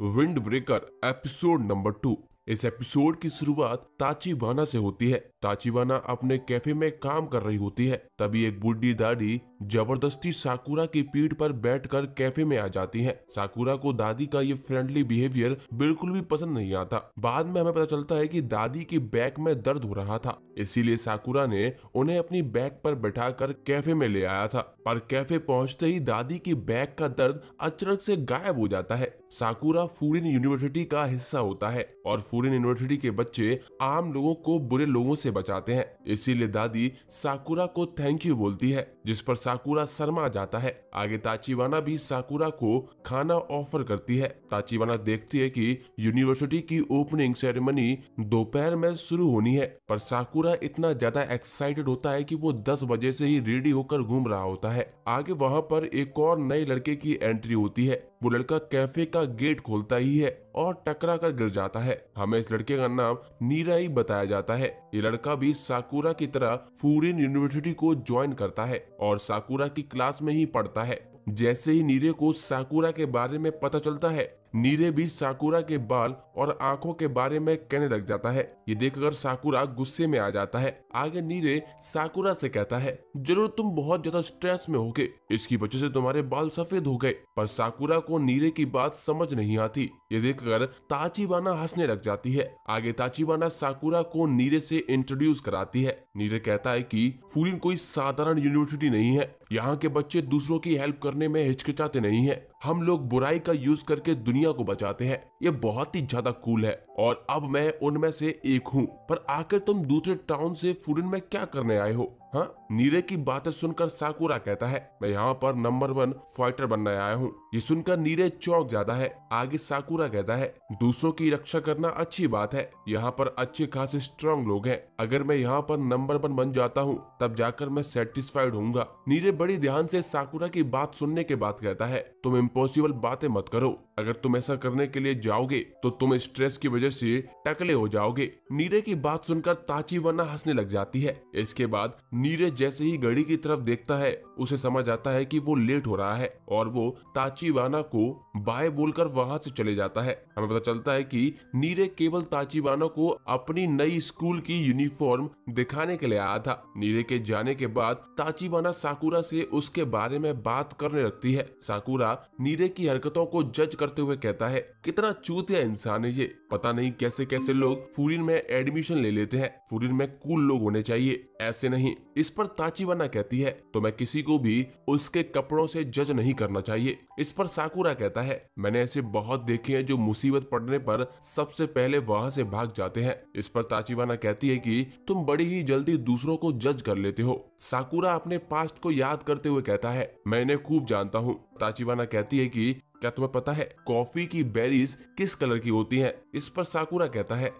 Wind breaker episode number two इस episode की शुरुआत ताची बाना से होती है ताचिबाना अपने कैफे में काम कर रही होती है तभी एक बुढ़ी दादी जबरदस्ती साकुरा की पीठ पर बैठकर कैफे में आ जाती है साकुरा को दादी का ये फ्रेंडली बिहेवियर बिल्कुल भी पसंद नहीं आता बाद में हमें पता चलता है कि दादी के बैक में दर्द हो रहा था इसीलिए साकुरा ने उन्हें अपनी बैक पर कर कैफे में ले आया था पर कैफे पहुँचते ही दादी की बैक का दर्द अचरक से गायब हो जाता है साकुरा फूरिन यूनिवर्सिटी का हिस्सा होता है और फूरिन यूनिवर्सिटी के बच्चे आम लोगों को बुरे लोगों से से बचाते हैं इसीलिए दादी साकुरा को थैंक यू बोलती है जिस पर साकुरा शर्मा जाता है आगे ताचीवाना भी साकुरा को खाना ऑफर करती है ताचीवाना देखती है कि यूनिवर्सिटी की ओपनिंग सेरेमनी दोपहर में शुरू होनी है पर साकुरा इतना ज्यादा एक्साइटेड होता है कि वो 10 बजे से ही रेडी होकर घूम रहा होता है आगे वहाँ पर एक और नए लड़के की एंट्री होती है वो लड़का कैफे का गेट खोलता ही है और टकरा कर गिर जाता है हमें इस लड़के का नाम नीरा ही बताया जाता है ये लड़का भी साकुरा की तरह फूरिन यूनिवर्सिटी को ज्वाइन करता है और साकुरा की क्लास में ही पढ़ता है जैसे ही नीरे को साकुरा के बारे में पता चलता है नीरे भी साकुरा के बाल और आंखों के बारे में कहने लग जाता है ये देखकर साकुरा गुस्से में आ जाता है आगे नीरे साकुरा से कहता है जरूर तुम बहुत ज्यादा स्ट्रेस में होगे इसकी वजह से तुम्हारे बाल सफेद हो गए पर साकुरा को नीरे की बात समझ नहीं आती ये देखकर ताचीबाना हंसने लग जाती है आगे ताचीबाना साकुरा को नीरे से इंट्रोड्यूस कराती है नीरे कहता है कि फूलिन कोई साधारण यूनिवर्सिटी नहीं है यहाँ के बच्चे दूसरों की हेल्प करने में हिचकिचाते नहीं है हम लोग बुराई का यूज करके दुनिया को बचाते हैं ये बहुत ही ज्यादा कूल है और अब मैं उनमें से एक हूँ पर आकर तुम दूसरे टाउन से फूडन में क्या करने आए हो हाँ नीरे की बातें सुनकर साकुरा कहता है मैं यहाँ पर नंबर वन फाइटर बनने आया हूँ ये सुनकर नीरे चौंक जाता है आगे साकुरा कहता है दूसरों की रक्षा करना अच्छी बात है यहाँ पर अच्छे खास स्ट्रांग लोग हैं अगर मैं यहाँ पर नंबर वन बन जाता हूँ तब जाकर मैं सेटिस्फाइड हूँ नीरे बड़ी ध्यान से साकुरा की बात सुनने के बाद कहता है तुम इम्पोसिबल बातें मत करो अगर तुम ऐसा करने के लिए जाओगे तो तुम स्ट्रेस की वजह से टकले हो जाओगे नीरे की बात सुनकर ताची वना हंसने लग जाती है इसके बाद नीरज जैसे ही घड़ी की तरफ देखता है उसे समझ आता है कि वो लेट हो रहा है और वो ताचीवाना को बाय बोलकर वहां से चले जाता है हमें पता चलता है कि नीरे केवल ताचीवाना को अपनी नई स्कूल की यूनिफॉर्म दिखाने के लिए आया था नीरे के जाने के बाद ताचीवाना साकुरा से उसके बारे में बात करने लगती है साकुरा नीरे की हरकतों को जज करते हुए कहता है कितना चूतिया इंसान है ये पता नहीं कैसे कैसे लोग फूरिन में एडमिशन ले लेते हैं फूरिन में कूल लोग होने चाहिए ऐसे नहीं इस पर ताचिवाना कहती है तो मैं किसी को भी उसके कपड़ों से जज नहीं करना चाहिए इस पर साकुरा कहता है मैंने ऐसे बहुत देखे हैं जो मुसीबत पड़ने पर सबसे पहले वहाँ से भाग जाते हैं इस पर ताचीवाना कहती है कि तुम बड़ी ही जल्दी दूसरों को जज कर लेते हो साकुरा अपने पास्ट को याद करते हुए कहता है मैं इन्हें खूब जानता हूँ ताचीवाना कहती है कि क्या तुम्हें पता है कॉफी की बेरीज किस कलर की होती है इस पर साकुरा कहता है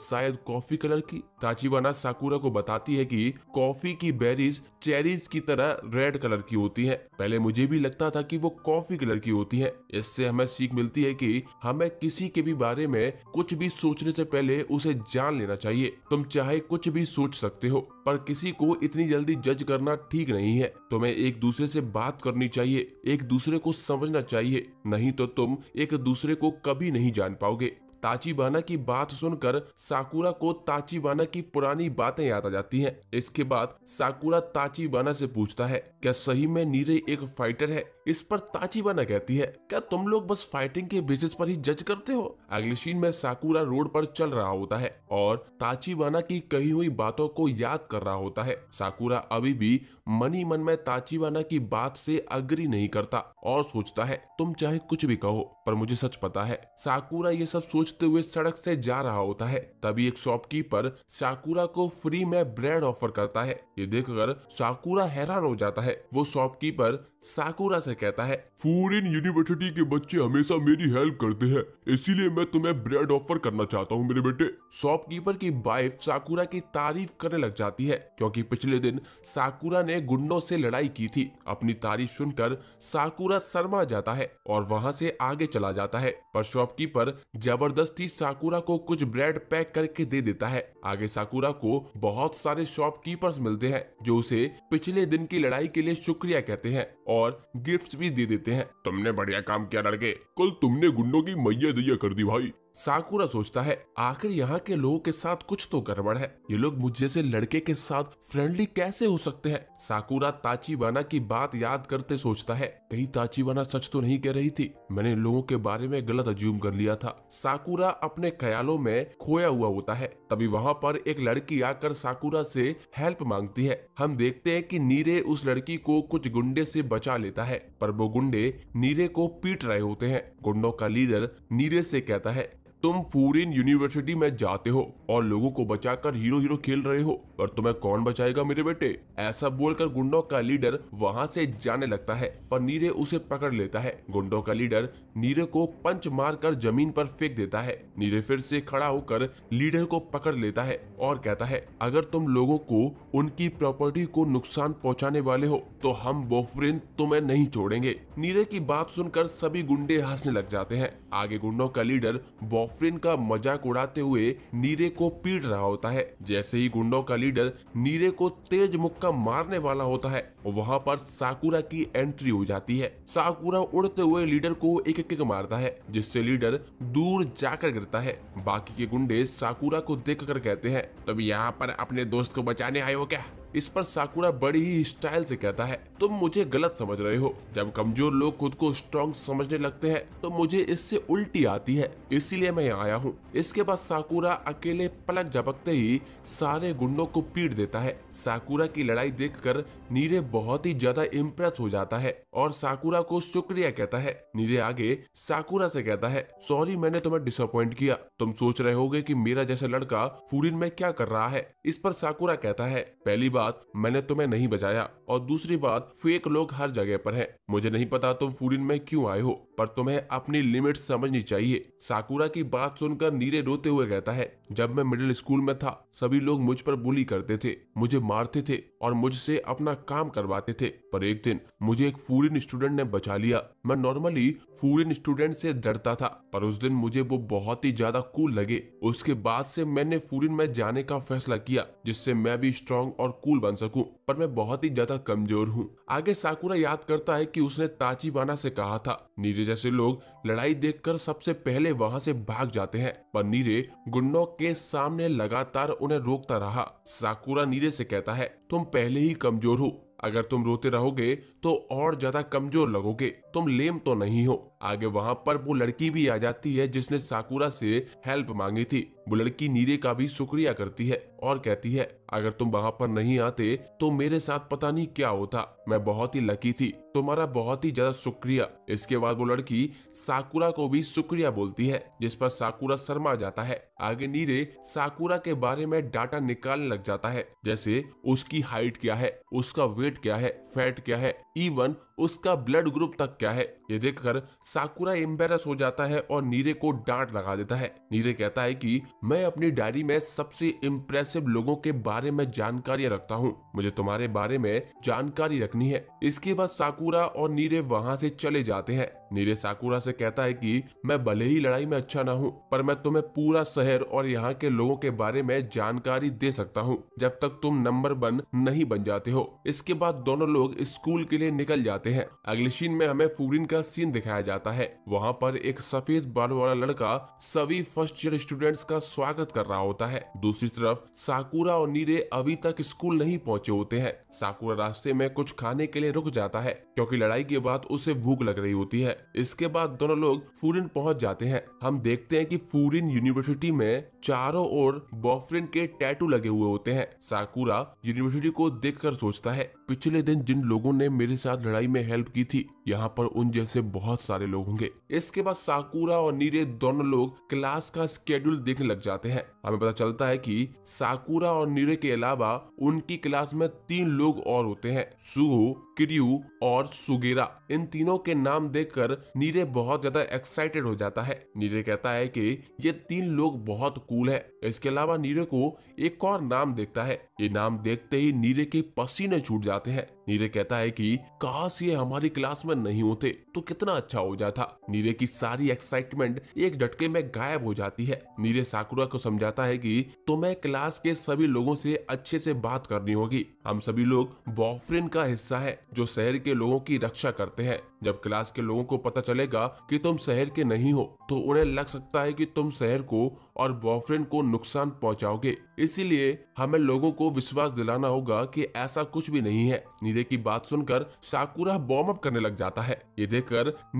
शायद कॉफी कलर की ताजीबाना साकुरा को बताती है कि कॉफी की बेरीज चेरीज की तरह रेड कलर की होती है पहले मुझे भी लगता था कि वो कॉफी कलर की होती है इससे हमें सीख मिलती है कि हमें किसी के भी बारे में कुछ भी सोचने से पहले उसे जान लेना चाहिए तुम चाहे कुछ भी सोच सकते हो पर किसी को इतनी जल्दी जज करना ठीक नहीं है तुम्हें एक दूसरे से बात करनी चाहिए एक दूसरे को समझना चाहिए नहीं तो तुम एक दूसरे को कभी नहीं जान पाओगे ताचीबाना की बात सुनकर साकुरा को ताचीबाना की पुरानी बातें याद आ जाती हैं। इसके बाद साकुरा ताचीबाना से पूछता है क्या सही में नीरे एक फाइटर है इस पर ताचिबाना कहती है क्या तुम लोग बस फाइटिंग के बेसिस पर ही जज करते हो अगले सीन में साकुरा रोड पर चल रहा होता है और ताचिबाना की कही हुई बातों को याद कर रहा होता है साकुरा अभी भी मनी मन में ताचिबाना की बात से अग्री नहीं करता और सोचता है तुम चाहे कुछ भी कहो पर मुझे सच पता है साकुरा ये सब सोचते हुए सड़क से जा रहा होता है तभी एक शॉपकीपर साकुरा को फ्री में ब्रेड ऑफर करता है ये देखकर साकुरा हैरान हो जाता है वो शॉपकीपर साकुरा से कहता है फॉरेन यूनिवर्सिटी के बच्चे हमेशा मेरी हेल्प करते हैं इसीलिए मैं तुम्हें ब्रेड ऑफर करना चाहता हूँ मेरे बेटे शॉपकीपर की वाइफ साकुरा की तारीफ करने लग जाती है क्योंकि पिछले दिन साकुरा ने गुंडों से लड़ाई की थी अपनी तारीफ सुनकर साकुरा शर्मा जाता है और वहाँ से आगे चला जाता है पर शॉपकीपर जबरदस्ती साकुरा को कुछ ब्रेड पैक करके दे देता है आगे साकुरा को बहुत सारे शॉपकीपर मिलते हैं जो उसे पिछले दिन की लड़ाई के लिए शुक्रिया कहते हैं और गिफ्ट्स भी दे देते हैं तुमने बढ़िया काम किया लड़के कल तुमने गुंडों की मैया दैया कर दी भाई साकुरा सोचता है आखिर यहाँ के लोगों के साथ कुछ तो गड़बड़ है ये लोग मुझ जैसे लड़के के साथ फ्रेंडली कैसे हो सकते हैं साकुरा ताचीबाना की बात याद करते सोचता है कहीं ताचीबाना सच तो नहीं कह रही थी मैंने लोगों के बारे में गलत अज्यूम कर लिया था साकुरा अपने ख्यालों में खोया हुआ होता है तभी वहाँ पर एक लड़की आकर साकुरा से हेल्प मांगती है हम देखते है की नीरे उस लड़की को कुछ गुंडे से बचा लेता है पर वो गुंडे नीरे को पीट रहे होते हैं गुंडों का लीडर नीरे से कहता है तुम फूरिन यूनिवर्सिटी में जाते हो और लोगों को बचाकर हीरो हीरो खेल रहे हो पर तुम्हें कौन बचाएगा मेरे बेटे ऐसा बोलकर गुंडों का लीडर वहाँ से जाने लगता है पर नीरे उसे पकड़ लेता है गुंडों का लीडर नीरे को पंच मारकर जमीन पर फेंक देता है नीरे फिर से खड़ा होकर लीडर को पकड़ लेता है और कहता है अगर तुम लोगों को उनकी प्रॉपर्टी को नुकसान पहुँचाने वाले हो तो हम बोफरिन तुम्हें नहीं छोड़ेंगे नीरे की बात सुनकर सभी गुंडे हंसने लग जाते हैं आगे गुंडों का लीडर बॉफ गर्लफ्रेंड का मजाक उड़ाते हुए नीरे को पीट रहा होता है जैसे ही गुंडों का लीडर नीरे को तेज मुक्का मारने वाला होता है वहाँ पर साकुरा की एंट्री हो जाती है साकुरा उड़ते हुए लीडर को एक एक मारता है जिससे लीडर दूर जाकर गिरता है बाकी के गुंडे साकुरा को देख कर कहते हैं तुम यहाँ पर अपने दोस्त को बचाने आयो हो क्या इस पर साकुरा बड़ी ही स्टाइल से कहता है तुम मुझे गलत समझ रहे हो जब कमजोर लोग खुद को स्ट्रॉन्ग समझने लगते हैं तो मुझे इससे उल्टी आती है इसीलिए मैं यहाँ आया हूँ इसके बाद साकुरा अकेले पलक झपकते ही सारे गुंडों को पीट देता है साकुरा की लड़ाई कर नीरे बहुत ही ज्यादा इम्प्रेस हो जाता है और साकुरा को शुक्रिया कहता है नीरे आगे साकुरा से कहता है सॉरी मैंने तुम्हें डिसअपॉइंट किया तुम सोच रहे होगे कि मेरा जैसा लड़का फूरिन में क्या कर रहा है इस पर साकुरा कहता है पहली बार बात मैंने तुम्हें नहीं बचाया और दूसरी बात फेक लोग हर जगह पर हैं मुझे नहीं पता तुम फूडिन में क्यों आए हो पर तुम्हें अपनी लिमिट समझनी चाहिए साकुरा की बात सुनकर नीरे रोते हुए कहता है जब मैं मिडिल स्कूल में था सभी लोग मुझ पर बुली करते थे मुझे मारते थे और मुझसे अपना काम करवाते थे पर एक दिन मुझे एक फूरिन स्टूडेंट ने बचा लिया मैं नॉर्मली फूरिन स्टूडेंट से डरता था पर उस दिन मुझे वो बहुत ही ज्यादा कूल लगे उसके बाद से मैंने फूरिन में जाने का फैसला किया जिससे मैं भी स्ट्रांग और कूल बन सकूं पर मैं बहुत ही ज्यादा कमजोर हूँ आगे साकुरा याद करता है कि उसने ताची बाना से कहा था नीरे जैसे लोग लड़ाई देखकर सबसे पहले वहाँ से भाग जाते हैं पर नीरे गुंडो के सामने लगातार उन्हें रोकता रहा साकुरा नीरे से कहता है तुम पहले ही कमजोर हो अगर तुम रोते रहोगे तो और ज्यादा कमजोर लगोगे तुम लेम तो नहीं हो आगे वहाँ पर वो लड़की भी आ जाती है जिसने साकुरा से हेल्प मांगी थी वो लड़की नीरे का भी शुक्रिया करती है और कहती है अगर तुम वहाँ पर नहीं आते तो मेरे साथ पता नहीं क्या होता मैं बहुत ही लकी थी तुम्हारा बहुत ही ज्यादा शुक्रिया इसके बाद वो लड़की साकुरा को भी शुक्रिया बोलती है जिस पर साकुरा शर्मा जाता है आगे नीरे साकुरा के बारे में डाटा निकालने लग जाता है जैसे उसकी हाइट क्या है उसका वेट क्या है फैट क्या है इवन उसका ब्लड ग्रुप तक क्या है ये देखकर साकुरा एम्बेरस हो जाता है और नीरे को डांट लगा देता है नीरे कहता है कि मैं अपनी डायरी में सबसे इम्प्रेसिव लोगों के बारे में जानकारी रखता हूँ मुझे तुम्हारे बारे में जानकारी रखनी है इसके बाद साकुरा और नीरे वहाँ से चले जाते हैं नीरे साकुरा से कहता है कि मैं भले ही लड़ाई में अच्छा ना हूँ पर मैं तुम्हें पूरा शहर और यहाँ के लोगों के बारे में जानकारी दे सकता हूँ जब तक तुम नंबर वन नहीं बन जाते हो इसके बाद दोनों लोग स्कूल के लिए निकल जाते हैं अगले सीन में हमें फूरिन का सीन दिखाया जाता है वहाँ पर एक सफेद बाल वाला लड़का सभी फर्स्ट ईयर स्टूडेंट्स का स्वागत कर रहा होता है दूसरी तरफ साकुरा और नीरे अभी तक स्कूल नहीं पहुँचे होते हैं साकुरा रास्ते में कुछ खाने के लिए रुक जाता है क्यूँकी लड़ाई के बाद उसे भूख लग रही होती है इसके बाद दोनों लोग फूरिन पहुंच जाते हैं हम देखते हैं कि फूरिन यूनिवर्सिटी में चारों ओर बॉफरिन के टैटू लगे हुए होते हैं साकुरा यूनिवर्सिटी को देखकर सोचता है पिछले दिन जिन लोगों ने मेरे साथ लड़ाई में हेल्प की थी यहाँ पर उन जैसे बहुत सारे लोग होंगे इसके बाद साकुरा और नीरे दोनों लोग क्लास का स्केड्यूल देखने लग जाते हैं हमें पता चलता है कि साकुरा और नीरे के अलावा उनकी क्लास में तीन लोग और होते हैं सुहु क्रियू और सुगेरा इन तीनों के नाम देख नीरे बहुत ज्यादा एक्साइटेड हो जाता है नीरे कहता है की ये तीन लोग बहुत कूल है इसके अलावा नीरे को एक और नाम देखता है ये नाम देखते ही नीरे के पसीने छूट जाते जाते हैं नीरे कहता है कि काश ये हमारी क्लास में नहीं होते तो कितना अच्छा हो जाता नीरे की सारी एक्साइटमेंट एक झटके में गायब हो जाती है नीरे साकुरा को समझाता है कि तुम्हें क्लास के सभी लोगों से अच्छे से बात करनी होगी हम सभी लोग बॉफ्रेन का हिस्सा है जो शहर के लोगों की रक्षा करते हैं जब क्लास के लोगों को पता चलेगा कि तुम शहर के नहीं हो तो उन्हें लग सकता है कि तुम शहर को और बॉफ्रेन को नुकसान पहुंचाओगे इसीलिए हमें लोगों को विश्वास दिलाना होगा कि ऐसा कुछ भी नहीं है नीरे की बात सुनकर साकुरा बॉम अप करने लग जाता है ये देख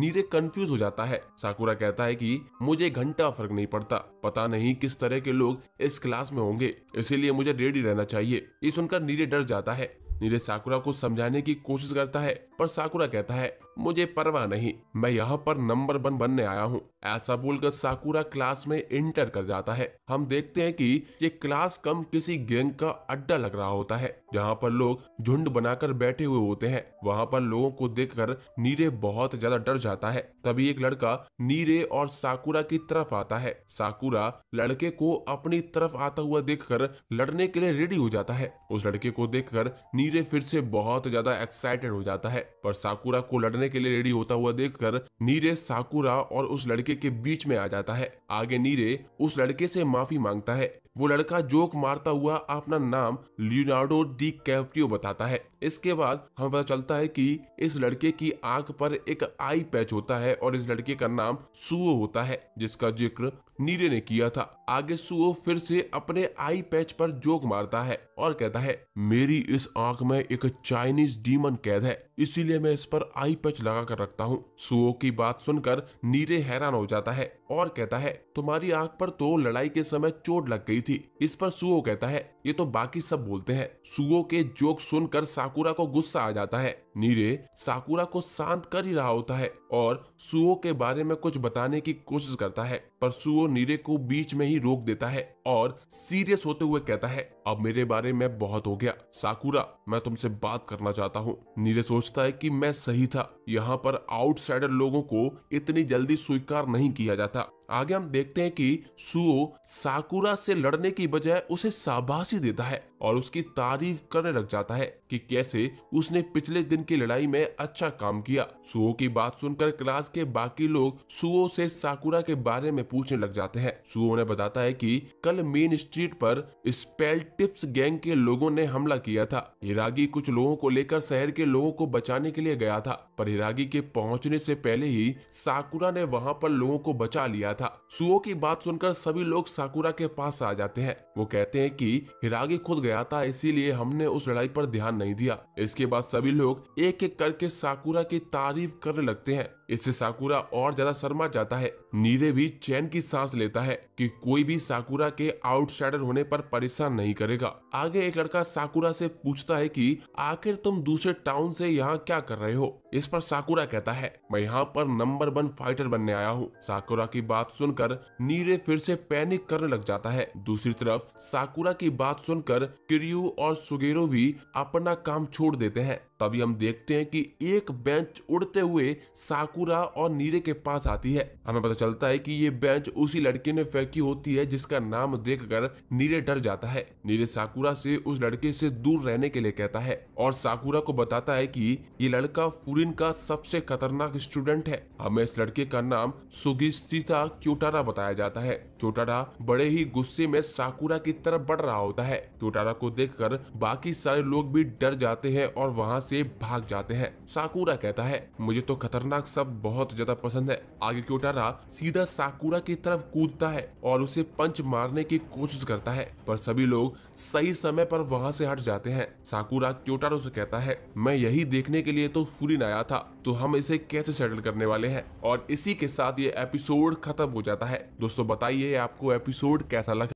नीरे कंफ्यूज हो जाता है साकुरा कहता है की मुझे घंटा फर्क नहीं पड़ता पता नहीं किस तरह के लोग इस क्लास में होंगे इसीलिए मुझे रेडी रहना चाहिए ये सुनकर नीरे डर जाता है नीरे साकुरा को समझाने की कोशिश करता है पर साकुरा कहता है मुझे परवाह नहीं मैं यहाँ पर नंबर वन बनने आया हूँ ऐसा बोलकर साकुरा क्लास में इंटर कर जाता है हम देखते हैं कि ये क्लास कम किसी गैंग का अड्डा लग रहा होता है जहाँ पर लोग झुंड बनाकर बैठे हुए होते हैं वहाँ पर लोगों को देखकर नीरे बहुत ज्यादा डर जाता है तभी एक लड़का नीरे और साकुरा की तरफ आता है साकुरा लड़के को अपनी तरफ आता हुआ देख लड़ने के लिए रेडी हो जाता है उस लड़के को देख नीरे फिर से बहुत ज्यादा एक्साइटेड हो जाता है पर साकुरा को लड़ने के लिए रेडी होता हुआ देखकर नीरे साकुरा और उस लड़के के बीच में आ जाता है आगे नीरे उस लड़के से माफी मांगता है वो लड़का जोक मारता हुआ अपना नाम लियोनार्डो डी कैप्रियो बताता है इसके बाद हमें पता चलता है कि इस लड़के की आंख पर एक आई पैच होता है और इस लड़के का नाम सुओ होता है जिसका जिक्र नीरे ने किया था आगे सुओ फिर से अपने आई पैच पर जोक मारता है और कहता है मेरी इस आंख में एक चाइनीज डीमन कैद है इसीलिए मैं इस पर आई पैच लगा कर रखता हूँ सुओ की बात सुनकर नीरे हैरान हो जाता है और कहता है तुम्हारी आंख पर तो लड़ाई के समय चोट लग गई थी इस पर सुओ कहता है ये तो बाकी सब बोलते हैं सुगो के जोक सुनकर साकुरा को गुस्सा आ जाता है नीरे साकुरा को शांत कर ही रहा होता है और सुओ के बारे में कुछ बताने की कोशिश करता है पर सुओ नीरे को बीच में ही रोक देता है और सीरियस होते हुए कहता है अब मेरे बारे में बहुत हो गया साकुरा मैं तुमसे बात करना चाहता हूँ नीरज सोचता है कि मैं सही था यहाँ पर आउटसाइडर लोगों को इतनी जल्दी स्वीकार नहीं किया जाता आगे हम देखते हैं कि सुओ साकुरा से लड़ने की बजाय उसे शाबाशी देता है और उसकी तारीफ करने लग जाता है कि कैसे उसने पिछले दिन की लड़ाई में अच्छा काम किया सुओ की बात सुनकर क्लास के बाकी लोग सुओ से साकुरा के बारे में पूछने लग जाते हैं सुओ ने बताता है कि कल मेन स्ट्रीट पर स्पेल टिप्स गैंग के लोगों ने हमला किया था हिरागी कुछ लोगों को लेकर शहर के लोगों को बचाने के लिए गया था पर हिरागी के पहुंचने से पहले ही साकुरा ने वहां पर लोगों को बचा लिया था सुओ की बात सुनकर सभी लोग साकुरा के पास आ जाते हैं वो कहते हैं कि हिरागी खुद गया था इसीलिए हमने उस लड़ाई पर ध्यान नहीं दिया इसके बाद सभी लोग एक एक करके साकुरा की तारीफ करने लगते हैं इससे साकुरा और ज्यादा शर्मा जाता है नीरे भी चैन की सांस लेता है कि कोई भी साकुरा के आउटसाइडर होने पर परेशान नहीं करेगा आगे एक लड़का साकुरा से पूछता है कि आखिर तुम दूसरे टाउन से यहाँ क्या कर रहे हो इस पर साकुरा कहता है मैं यहाँ पर नंबर वन फाइटर बनने आया हूँ साकुरा की बात सुनकर नीरे फिर से पैनिक करने लग जाता है दूसरी तरफ साकुरा की बात सुनकर किरियो और सुगेरो भी अपना काम छोड़ देते हैं तभी हम देखते हैं कि एक बेंच उड़ते हुए साकुरा और नीरे के पास आती है हमें पता चलता है कि ये बेंच उसी लड़के ने फेंकी होती है जिसका नाम देखकर नीरे डर जाता है नीरे साकुरा से उस लड़के से दूर रहने के लिए कहता है और साकुरा को बताता है कि ये लड़का फूरी क्वीन का सबसे खतरनाक स्टूडेंट है हमें इस लड़के का नाम सुगिस्थिता क्यूटारा बताया जाता है क्यूटारा बड़े ही गुस्से में साकुरा की तरफ बढ़ रहा होता है क्यूटारा को कर बाकी सारे लोग भी डर जाते हैं और वहाँ से भाग जाते हैं साकुरा कहता है मुझे तो खतरनाक सब बहुत ज्यादा पसंद है आगे क्यूटारा सीधा साकुरा की तरफ कूदता है और उसे पंच मारने की कोशिश करता है पर सभी लोग सही समय पर वहाँ से हट जाते हैं साकुरा क्योटारो से कहता है मैं यही देखने के लिए तो फूरी आया आया था तो हम इसे कैसे सेटल करने वाले हैं और इसी के साथ ये एपिसोड खत्म हो जाता है दोस्तों बताइए आपको एपिसोड कैसा लगा